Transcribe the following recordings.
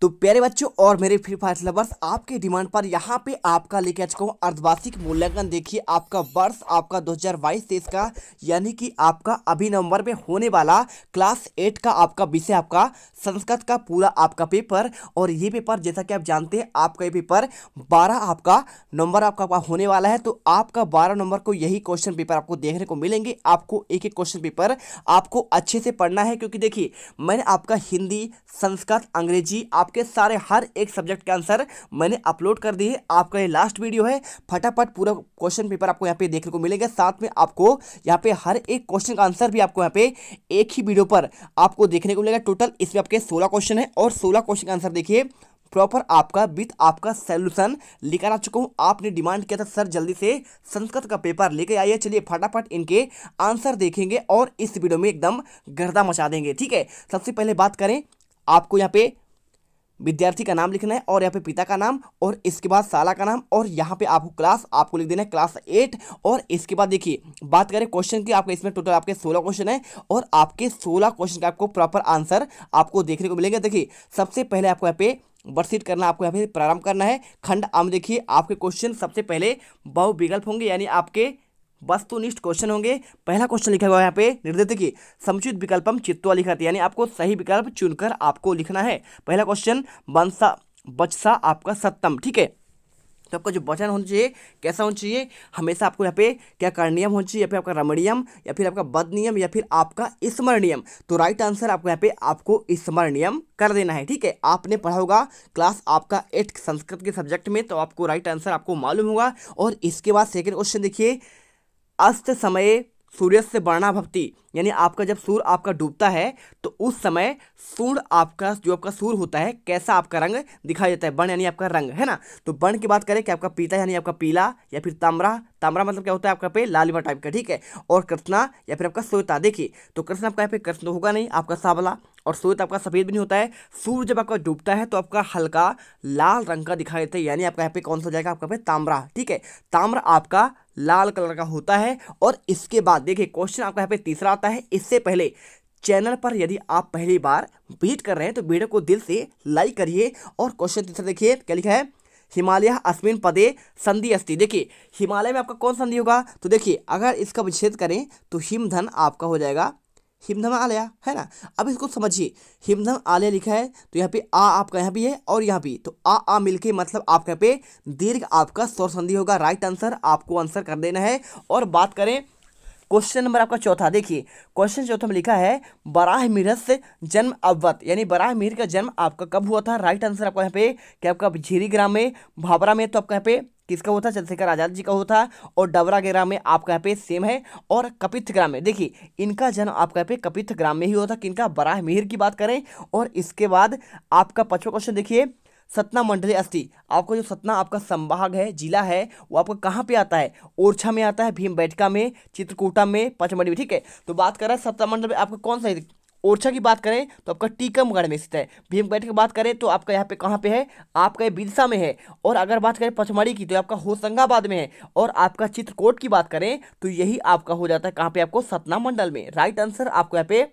तो प्यारे बच्चों और मेरे फ्री फायर लवर्स आपके डिमांड पर यहाँ पे आपका लेके आ चुका हूँ अर्धवार्षिक मूल्यांकन देखिए आपका वर्ष आपका 2022 तेईस का यानी कि आपका अभी नवंबर में होने वाला क्लास एट का आपका विषय आपका संस्कृत का पूरा आपका पेपर और ये पेपर जैसा कि आप जानते हैं आपका ये पेपर बारह आपका नंबर आपका, आपका होने वाला है तो आपका बारह नंबर को यही क्वेश्चन पेपर आपको देखने को मिलेंगे आपको एक एक क्वेश्चन पेपर आपको अच्छे से पढ़ना है क्योंकि देखिए मैंने आपका हिंदी संस्कृत अंग्रेजी आप आपके सारे हर एक सब्जेक्ट के आंसर मैंने अपलोड कर दिए आपका ये लास्ट वीडियो है फटाफट पूरा क्वेश्चन पेपर आपको यहाँ पे देखने को मिलेगा साथ में आपको यहाँ पे हर एक क्वेश्चन का आंसर भी आपको यहाँ पे एक ही वीडियो पर आपको देखने को मिलेगा टोटल इसमें आपके सोलह क्वेश्चन है और सोलह क्वेश्चन का आंसर देखिए प्रॉपर आपका विथ आपका सोल्यूशन लेकर आ चुका हूँ आपने डिमांड किया था सर जल्दी से संस्कृत का पेपर लेके आइए चलिए फटाफट इनके आंसर देखेंगे और इस वीडियो में एकदम गर्दा मचा देंगे ठीक है सबसे पहले बात करें आपको यहाँ पे विद्यार्थी का नाम लिखना है और यहाँ पे पिता का नाम और इसके बाद साला का नाम और यहाँ पे आपको क्लास आपको लिख देना है क्लास एट और इसके बाद देखिए बात करें क्वेश्चन की आपके इसमें टोटल आपके सोलह क्वेश्चन है और आपके सोलह क्वेश्चन का आपको प्रॉपर आंसर आपको देखने को मिलेगा देखिए सबसे पहले आपको यहाँ पे वर्षित करना आपको यहाँ पे प्रारंभ करना है खंड आम देखिए आपके क्वेश्चन सबसे पहले बहुविकल्प होंगे यानी आपके वस्तुनिष्ठ क्वेश्चन होंगे पहला क्वेश्चन लिखा हुआ है यहाँ पे निर्देश की समुचित विकल्पम चित्तवा लिखा था यानी आपको सही विकल्प चुनकर आपको लिखना है पहला क्वेश्चन बंसा बचसा आपका सत्तम ठीक है तो आपका जो बचन होना चाहिए कैसा होना चाहिए हमेशा आपको यहाँ पे क्या करणियम होना चाहिए या फिर आपका रमणियम या फिर आपका बद नियम या फिर आपका स्मरणियम तो राइट आंसर आपको यहाँ पे आपको स्मरणियम कर देना है ठीक है आपने पढ़ा होगा क्लास आपका एट संस्कृत के सब्जेक्ट में तो आपको राइट आंसर आपको मालूम होगा और इसके बाद सेकेंड क्वेश्चन देखिए अस्त समय सूर्य से वर्णा भक्ति यानी आपका जब सूर्य आपका डूबता है तो उस समय सूर्य आपका जो आपका सूर्य होता है कैसा आपका रंग दिखाई देता है बण यानी आपका रंग है ना तो बण की बात करें कि आपका पीता यानी आपका पीला या फिर ताम्रा ताम्रा मतलब क्या होता है आपका पे लालिमा टाइप का ठीक है और कृष्णा या फिर आपका सोता देखिए तो कृष्ण आपका यहाँ पे कृष्ण तो होगा नहीं आपका सावला और सूर्य आपका सफ़ेद भी नहीं होता है सूर्य जब आपका डूबता है तो आपका हल्का लाल रंग का दिखाई देता है यानी आपका यहाँ पे कौन सा जाएगा आपका पे ताम्रा ठीक है ताम्र आपका लाल कलर का होता है और इसके बाद देखिए क्वेश्चन आपका यहाँ पे तीसरा आता है इससे पहले चैनल पर यदि आप पहली बार विजिट कर रहे हैं तो वीडियो को दिल से लाइक करिए और क्वेश्चन तीसरा देखिए क्या लिखा है हिमालय अश्विन पदे संधि अस्थि देखिए हिमालय में आपका कौन संधि होगा तो देखिए अगर इसका विच्छेद करें तो हिमधन आपका हो जाएगा हिमधम आलया है ना अब इसको समझिए हिमधम आलया लिखा है तो यहाँ पे आ आपका यहाँ पे है और यहाँ पे तो आ आ मिलके मतलब आपके यहाँ पे दीर्घ आपका स्वर संधि होगा राइट आंसर आपको आंसर कर देना है और बात करें क्वेश्चन नंबर आपका चौथा देखिए क्वेश्चन चौथा में लिखा है बराह मीर से जन्म अवत यानी बराह मीर का जन्म आपका कब हुआ था राइट आंसर आपका यहाँ पे क्या आपका झीरी ग्राम में भाबरा में तो आपका यहाँ पे किसका हुआ था चंद्रशेखर आज़ाद जी का हुआ था और डबरा ग्राम में आपका यहाँ पे सेम है और कपित्थ ग्राम में देखिए इनका जन्म आपका यहाँ पे कपित्थ ग्राम में ही हुआ था किनका बराह मिहिर की बात करें और इसके बाद आपका पचवा क्वेश्चन देखिए सतना मंडल अस्थि आपको जो सतना आपका संभाग है जिला है वो आपको कहाँ पे आता है ओरछा में आता है भीम बैठका में चित्रकूटा में पचमढ़ी में ठीक है तो बात कर रहा है सतना मंडल में आपका कौन सा ओरछा की बात करें तो आपका टीकमगढ़ में स्थित है भीमगढ़ की बात करें तो आपका यहाँ पे कहाँ पे है आपका ये बिरसा में है और अगर बात करें पचमढ़ी की तो आपका होशंगाबाद में है और आपका चित्रकोट की बात करें तो यही आपका हो जाता है कहाँ पे आपको सतना मंडल में राइट आंसर आपको यहाँ पे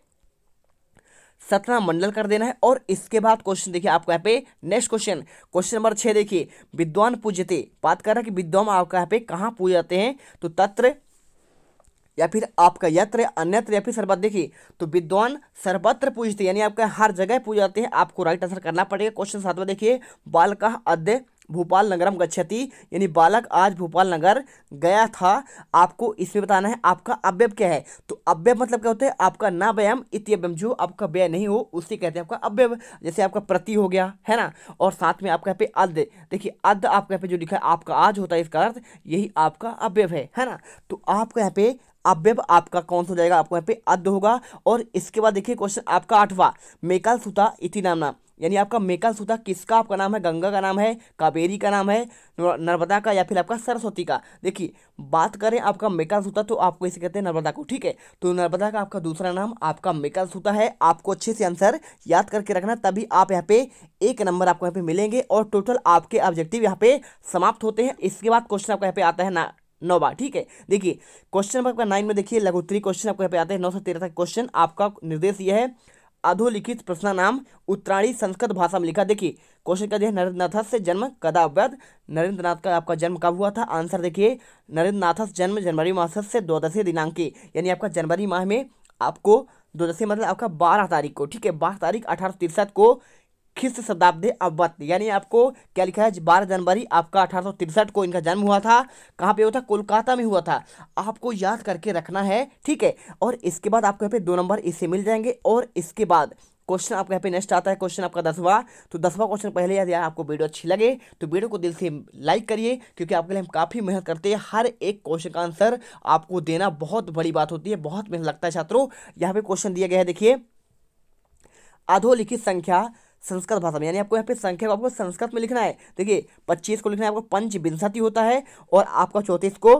सतना मंडल कर देना है और इसके बाद क्वेश्चन देखिए आपको यहाँ पे नेक्स्ट क्वेश्चन क्वेश्चन नंबर छः देखिए विद्वान पूजते बात कर रहा है कि विद्वान आपका यहाँ पे कहाँ पूजाते हैं तो तत्र या फिर आपका यत्र अन्यत्र या फिर सर्वत्र देखिए तो विद्वान सर्वत्र पूजते यानी आपका हर जगह पूज जाते हैं आपको राइट आंसर करना पड़ेगा क्वेश्चन सातवा देखिए बाल का अध्यय भोपाल नगरम गच्छति यानी बालक आज भोपाल नगर गया था आपको इसमें बताना है आपका अव्यव क्या है तो अव्यव मतलब क्या होता है आपका ना व्यायाम अव्यम जो आपका व्यय नहीं हो उसे कहते हैं आपका अव्यव जैसे आपका प्रति हो गया है ना और साथ में आपका यहाँ पे अध देखिए अध आपके यहाँ पे जो लिखा है आपका आज होता है इसका अर्थ यही आपका अव्यव है है ना तो आपका यहाँ पे अव्यव आपका कौन सा हो जाएगा आपको यहाँ पे अध होगा और इसके बाद देखिए क्वेश्चन आपका आठवां मेकाल सुता इति नामना यानी आपका मेकल सूता किसका आपका नाम है गंगा का नाम है कावेरी का नाम है नर्मदा का या फिर आपका सरस्वती का देखिए बात करें आपका मेकल सूता तो आपको इसे कहते हैं नर्मदा को ठीक है तो नर्मदा का आपका दूसरा नाम आपका मेकल सूता है आपको अच्छे से आंसर याद करके रखना तभी आप यहाँ पे एक नंबर आपको यहाँ पे मिलेंगे और टोटल आपके ऑब्जेक्टिव यहाँ पे समाप्त होते हैं इसके बाद क्वेश्चन आपका यहाँ पे आता है ना नौ बार ठीक है देखिए क्वेश्चन नंबर आपका नाइन में देखिए लघुत्तरी क्वेश्चन आपको यहाँ पे आता है नौ सौ तेरह तक क्वेश्चन आपका निर्देश यह है अधोलिखित प्रश्न नाम उत्तराणी संस्कृत भाषा में लिखा देखिए क्वेश्चन कर दिया नरेंद्र से जन्म कदा अवैध नरेंद्र नाथ का आपका जन्म कब हुआ था आंसर देखिए नरेंद्र नाथ जन्म जनवरी माह से द्वादशी दिनांक के यानी आपका जनवरी माह में आपको द्वादशी मतलब आपका बारह तारीख को ठीक है बारह तारीख अठारह को ख्रिस्त शताब्दी अवत यानी आपको क्या लिखा है बारह जनवरी आपका अठारह को इनका जन्म हुआ था कहाँ पे हुआ था कोलकाता में हुआ था आपको याद करके रखना है ठीक है और इसके बाद आपको यहाँ पे दो नंबर इसे मिल जाएंगे और इसके बाद क्वेश्चन आपका यहाँ पे नेक्स्ट आता है क्वेश्चन आपका दसवा तो दसवा क्वेश्चन पहले यार आपको वीडियो अच्छी लगे तो वीडियो को दिल से लाइक करिए क्योंकि आपके लिए हम काफ़ी मेहनत करते हैं हर एक क्वेश्चन का आंसर आपको देना बहुत बड़ी बात होती है बहुत मेहनत लगता है छात्रों यहाँ पे क्वेश्चन दिया गया है देखिए अधोलिखित संख्या संस्कृत भाषा में यानी आपको यहाँ पे संख्या को आपको संस्कृत में लिखना है देखिए पच्चीस को लिखना है आपको पंच विंशति होता है और आपका चौंतीस को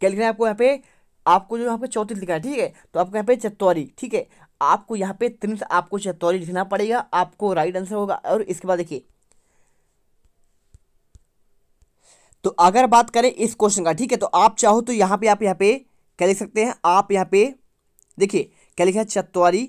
क्या लिखना है आपको यहाँ पे आपको जो यहाँ पे चौंतीस लिखना है ठीक है तो आपको यहाँ पे चतौरी ठीक है आपको यहाँ पे त्रिंस आपको चतौरी लिखना पड़ेगा आपको राइट आंसर होगा और इसके बाद देखिए तो अगर बात करें इस क्वेश्चन का ठीक है तो आप चाहो तो यहाँ पे आप यहाँ पे क्या लिख सकते हैं आप यहाँ पे देखिए क्या लिखा है चतौरी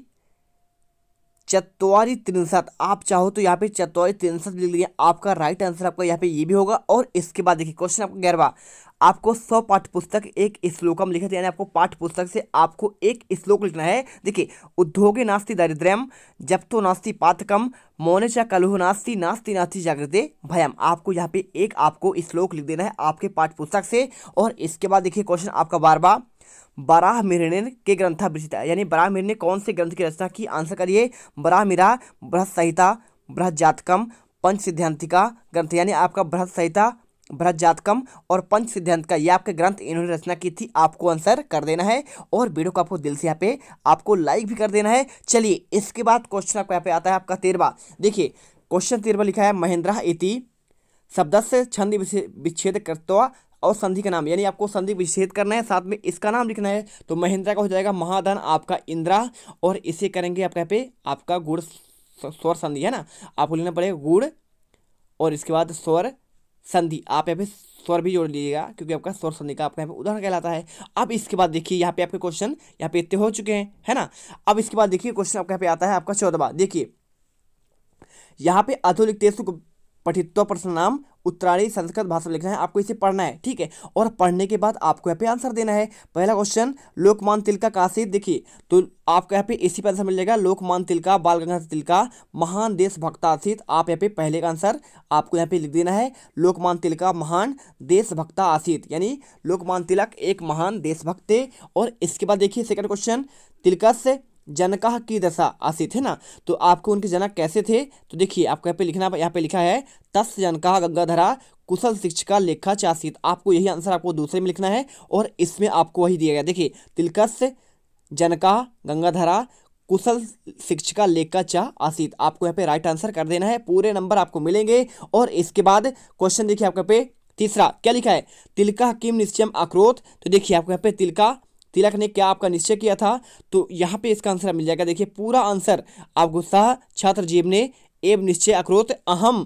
चतवारी तिरसठ आप चाहो तो यहाँ पे चतवारी तिरसठ लिख लीजिए आपका राइट आंसर आपका यहाँ पे ये भी होगा और इसके बाद देखिए क्वेश्चन आपका गैरवा आपको सौ पाठ पुस्तक एक श्लोकम लिखा यानी आपको पाठ पुस्तक से आपको एक श्लोक लिखना है देखिए उद्योगे नास्ति दरिद्रम जब तो नास्ति पातकम मौन चा कलुह नास्ति नास्ति नास्ति जागृते भयम आपको यहाँ पे एक आपको श्लोक लिख देना है आपके पाठ पुस्तक से और इसके बाद देखिए क्वेश्चन आपका बार बार बराह मिहिर के ग्रंथा विरचित यानी बराह मिहिर ने कौन से ग्रंथ की रचना की आंसर करिए बराह मिरा बृहत संहिता बृहत जातकम पंच सिद्धांतिका ग्रंथ यानी आपका बृहत संहिता बृहत जातकम और पंच सिद्धांत का ये आपके ग्रंथ इन्होंने रचना की थी आपको आंसर कर देना है और वीडियो को आपको दिल से यहाँ पे आपको लाइक भी कर देना है चलिए इसके बाद क्वेश्चन आपको यहाँ पे आता है आपका तेरवा देखिए क्वेश्चन तेरवा लिखा है महेंद्रा इति शब्द से छंद विच्छेद कर्तवा और संधि का नाम यानी आपको संधि विच्छेद करना है साथ में इसका नाम लिखना है तो महिंद्रा का हो जाएगा महाधन आपका इंद्रा और इसे करेंगे आप यहाँ पे आपका गुड़ स्वर संधि है ना आपको लिखना पड़ेगा गुड़ और इसके बाद स्वर संधि आप यहाँ पे स्वर भी जोड़ लीजिएगा क्योंकि आपका स्वर संधि का आपका यहाँ पे उदाहरण कहलाता है अब इसके बाद देखिए यहाँ पे आपके क्वेश्चन यहाँ पे इतने हो चुके हैं है ना अब इसके बाद देखिए क्वेश्चन आपका यहाँ पे आता है आपका चौदहवा देखिए यहाँ पे अधोलिखते पठित्व प्रश्न नाम उत्तराणी संस्कृत भाषा में लिखना है आपको इसे पढ़ना है ठीक है और पढ़ने के बाद आपको यहाँ पे आंसर देना है पहला क्वेश्चन लोकमान तिलका काशी देखिए तो आपको यहाँ पे इसी पर आंसर मिल जाएगा लोकमान तिलका बाल गंगाधर तिलका महान देशभक्तासित आप यहाँ पे पहले का आंसर आपको यहाँ पे लिख देना है लोकमान तिलका महान देशभक्ता आसित यानी लोकमान तिलक एक महान देशभक्त थे और इसके बाद देखिए सेकंड क्वेश्चन तिलकस जनका की दशा आसी थे ना तो आपको उनके जनक कैसे थे तो देखिए आपको यहाँ पे लिखना यहाँ पे लिखा है तस् जनका गंगाधरा कुशल शिक्षिका लेखा चासित आपको यही आंसर आपको दूसरे में लिखना है और इसमें आपको वही दिया गया देखिए तिलकस जनका गंगाधरा कुशल शिक्षिका लेखा चा आसित आपको यहाँ पे राइट आंसर कर देना है पूरे नंबर आपको मिलेंगे और इसके बाद क्वेश्चन देखिए आपके पे तीसरा क्या लिखा है तिलका किम निश्चय आक्रोत तो देखिए आपको यहाँ पे तिलका तिलक ने क्या आपका निश्चय किया था तो यहाँ पे इसका आंसर मिल जाएगा देखिए पूरा आंसर आप गुस्सा छात्र जीव ने एवं निश्चय अक्रोत अहम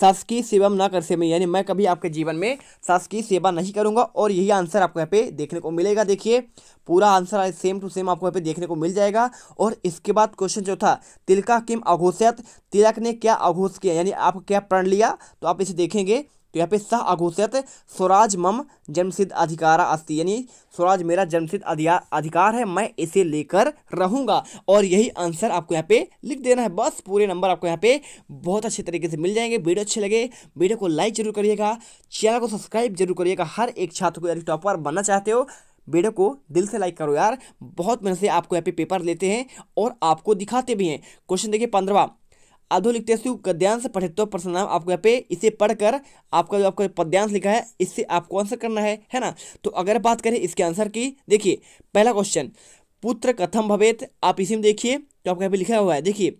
शासकीय सेवा ना कर से मैं यानी मैं कभी आपके जीवन में शासकीय सेवा नहीं करूंगा और यही आंसर आपको यहाँ पे देखने को मिलेगा देखिए पूरा आंसर सेम टू सेम आपको यहाँ पे देखने को मिल जाएगा और इसके बाद क्वेश्चन जो था तिलका किम अघोषित तिलक ने क्या अघोष किया यानी आप क्या प्रण लिया तो आप इसे देखेंगे तो यहाँ पे सह अघोषित स्वराज मम जन्मसिद्ध अधिकारा अस्ति यानी स्वराज मेरा जन्मसिद्ध अधिकार है मैं इसे लेकर रहूँगा और यही आंसर आपको यहाँ पे लिख देना है बस पूरे नंबर आपको यहाँ पे बहुत अच्छे तरीके से मिल जाएंगे वीडियो अच्छे लगे वीडियो को लाइक जरूर करिएगा चैनल को सब्सक्राइब जरूर करिएगा हर एक छात्र को यदि टॉपर बनना चाहते हो वीडियो को दिल से लाइक करो यार बहुत मेहनत से आपको यहाँ पे पेपर लेते हैं और आपको दिखाते भी हैं क्वेश्चन देखिए पंद्रवा आधुनिक गद्यांश पठित्व प्रश्नाम आपको यहाँ पे इसे पढ़कर आपका जो आपको पद्यांश लिखा है इससे आपको आंसर करना है है ना तो अगर बात करें इसके आंसर की देखिए पहला क्वेश्चन पुत्र कथम भवेत आप इसी में देखिए तो आपको यहाँ पे लिखा हुआ है देखिए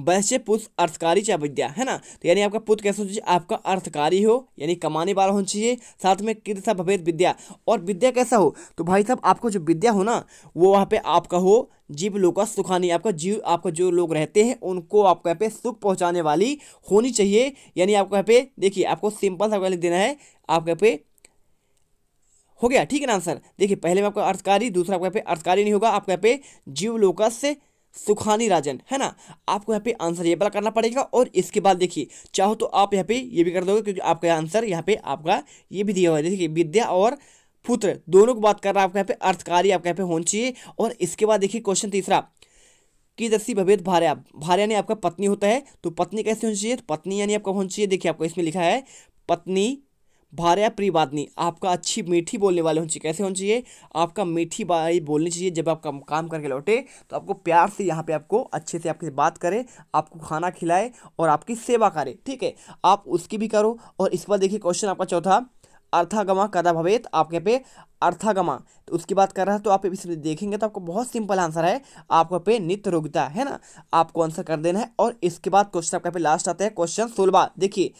वैसे पुरुष अर्थकारी चाहे विद्या है ना तो यानी आपका पुत्र कैसा होना चाहिए आपका अर्थकारी हो यानी कमाने वाला होना चाहिए साथ में कृत भवेद विद्या और विद्या कैसा हो तो भाई साहब आपको जो विद्या हो ना वो वहाँ पे आपका हो जीव लोग का सुखानी आपका जीव आपका जो लोग रहते हैं उनको आपको यहाँ पे सुख पहुँचाने वाली होनी चाहिए यानी आपको यहाँ पे देखिए आपको सिंपल सा लिख देना है आपके यहाँ पे हो गया ठीक है ना आंसर देखिए पहले में आपका अर्थकारी दूसरा आपका यहाँ पे अर्थकारी नहीं होगा आपके यहाँ पे जीव लोकस सुखानी राजन है ना आपको यहाँ पे आंसर ये वाला करना पड़ेगा और इसके बाद देखिए चाहो तो आप यहाँ पे ये भी कर दोगे क्योंकि आपका आंसर यहाँ पे आपका ये भी दिया हुआ है देखिए विद्या और पुत्र दोनों को बात कर रहा है आपका यहाँ पे अर्थकारी आपका यहाँ पे होना चाहिए और इसके बाद देखिए क्वेश्चन तीसरा की दसी भवेद भार्या भार्या ने आपका पत्नी होता है तो पत्नी कैसे होनी चाहिए तो पत्नी यानी आपका होनी चाहिए देखिए आपको इसमें लिखा है पत्नी भार्या प्रिवादनी आपका अच्छी मीठी बोलने वाले होनी चाहिए कैसे होनी चाहिए आपका मीठी बाई बोलनी चाहिए जब आप काम काम करके लौटे तो आपको प्यार से यहाँ पे आपको अच्छे से आपकी बात करे आपको खाना खिलाए और आपकी सेवा करे ठीक है आप उसकी भी करो और इस बार देखिए क्वेश्चन आपका चौथा अर्थागमा कदा भवेत आपके पे अर्थागमा तो उसकी बात कर रहा है तो आप इसमें देखेंगे तो आपको बहुत सिंपल आंसर है आपको पे नित्य रोगता है ना आपको आंसर कर देना है और इसके बाद क्वेश्चन आपका पे लास्ट आता है क्वेश्चन सोलवा देखिए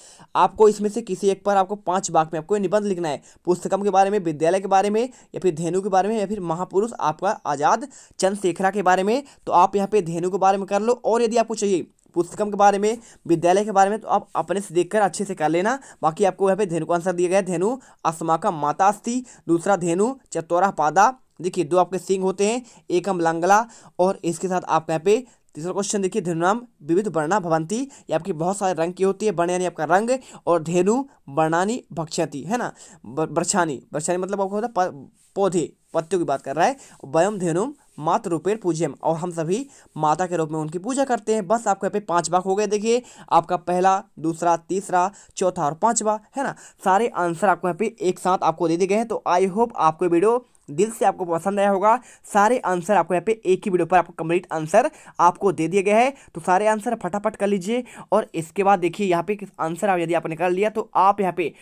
आपको इसमें से किसी एक पर आपको पांच भाग में आपको निबंध लिखना है पुस्तकम के बारे में विद्यालय के बारे में या फिर धेनु के बारे में या फिर महापुरुष आपका आज़ाद चंद्रशेखरा के बारे में तो आप यहाँ पे धेनु के बारे में कर लो और यदि आपको चाहिए पुस्तकम के बारे में विद्यालय के बारे में तो आप अपने से देखकर अच्छे से कर लेना बाकी आपको यहाँ पे धेनु का आंसर दिया गया धेनु धेनु का माता अस्थि दूसरा धेनु चतौरा पादा देखिए दो आपके सिंह होते हैं एकम लंगला और इसके साथ आप यहाँ पे तीसरा क्वेश्चन देखिए धेनु नाम विविध वर्णा भवंती ये आपकी बहुत सारे रंग की होती है वर्ण यानी आपका रंग और धेनु वर्णानी भक्षती है ना बर्छानी बर्छानी मतलब आपको होता है पौधे पत्तियों की बात कर रहा है वयम धेनुम मात रूपेर पूजयम और हम सभी माता के रूप में उनकी पूजा करते हैं बस आपको यहाँ पे पांच भाग हो गए देखिए आपका पहला दूसरा तीसरा चौथा और पांचवा है ना सारे आंसर आपको यहाँ पे एक साथ आपको दे दिए गए हैं तो आई होप आपको वीडियो दिल से आपको पसंद आया होगा सारे आंसर आपको यहाँ पे एक ही वीडियो पर आपको कंप्लीट आंसर आपको दे दिए गए हैं तो सारे आंसर फटाफट कर लीजिए और इसके बाद देखिए यहाँ पे आंसर आप यदि आपने कर लिया तो आप यहाँ पे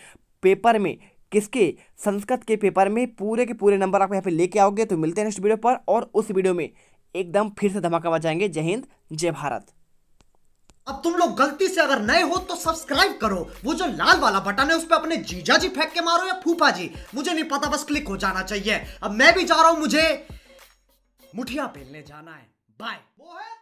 पेपर में किसके संस्कृत के पेपर में पूरे के पूरे नंबर आप यहाँ पे लेके आओगे तो मिलते हैं नेक्स्ट वीडियो पर और उस वीडियो में एकदम फिर से धमाका बचाएंगे जय हिंद जय भारत अब तुम लोग गलती से अगर नए हो तो सब्सक्राइब करो वो जो लाल वाला बटन है उस पर अपने जीजा जी फेंक के मारो या फूफा जी मुझे नहीं पता बस क्लिक हो जाना चाहिए अब मैं भी जा रहा हूं मुझे मुठिया पहनने जाना है बाय वो है